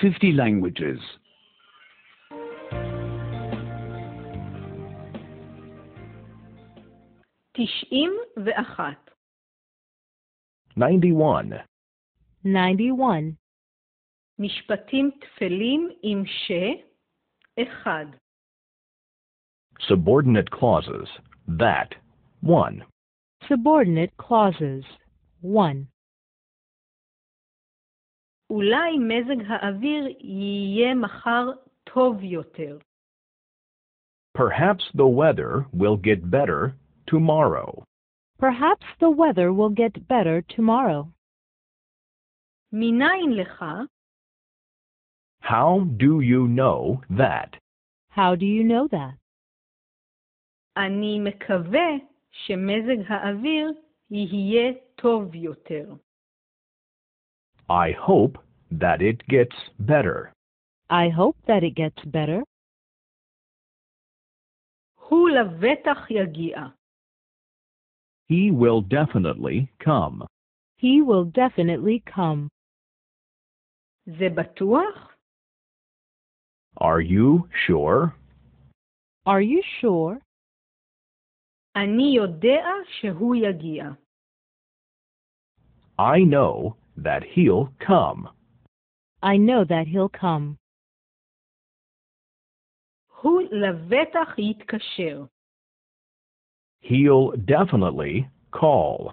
50 languages. תשעים Ninety-one. Ninety-one. Subordinate clauses, that, one. Subordinate clauses, one. אולי מזג האוויר יהיה מחר טוב יותר. Perhaps the weather will get better tomorrow. Perhaps the weather will get better tomorrow. מניין לך? How do you know that? How do you know that? אני מקווה שמזג האוויר יהיה טוב יותר. I hope that it gets better. I hope that it gets better. He will definitely come. He will definitely come. זה Are you sure? Are you sure? Ani yodea שהוא yagia. I know that he'll come. I know that he'll come. He'll definitely call.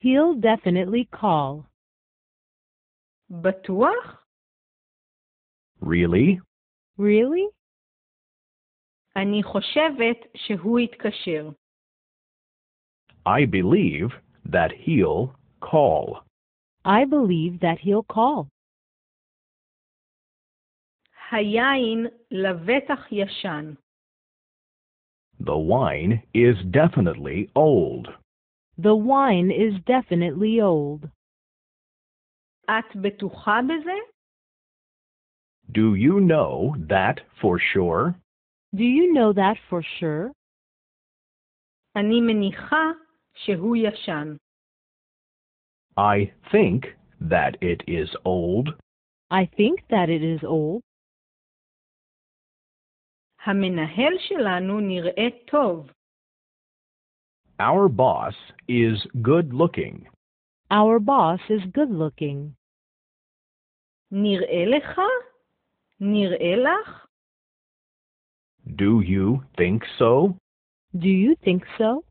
He'll definitely call. Really? Really? I believe that he'll call. I believe that he'll call. היין לבטח ישן. The wine is definitely old. The wine is definitely old. את בטוחה בזה? Do you know that for sure? Do you know that for sure? אני מניחה שהוא ישן. I think that it is old. I think that it is old. המנהל שלנו נראה טוב. Our boss is good looking. Our boss is good looking. נראה לך? נראה לך? Do you think so? Do you think so?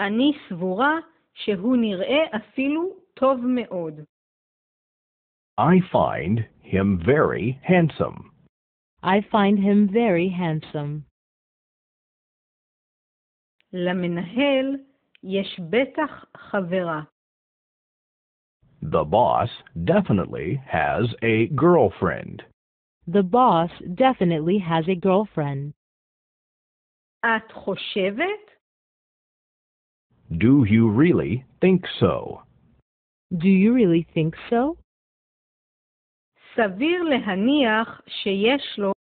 אני סבורה שהוא נראה אפילו טוב מאוד. I find him very handsome. I find him very handsome. למנהל יש בטח חברה. The boss definitely has a girlfriend. The boss definitely has a girlfriend. את חושבת? Do you really think so? Do you really think so? סביר להניח שיש לו